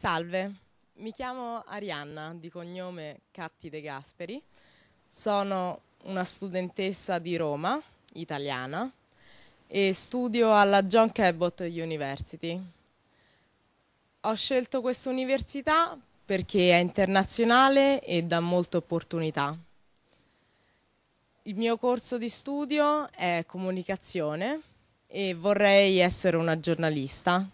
Salve, mi chiamo Arianna, di cognome Catti De Gasperi, sono una studentessa di Roma, italiana, e studio alla John Cabot University. Ho scelto questa università perché è internazionale e dà molte opportunità. Il mio corso di studio è comunicazione e vorrei essere una giornalista.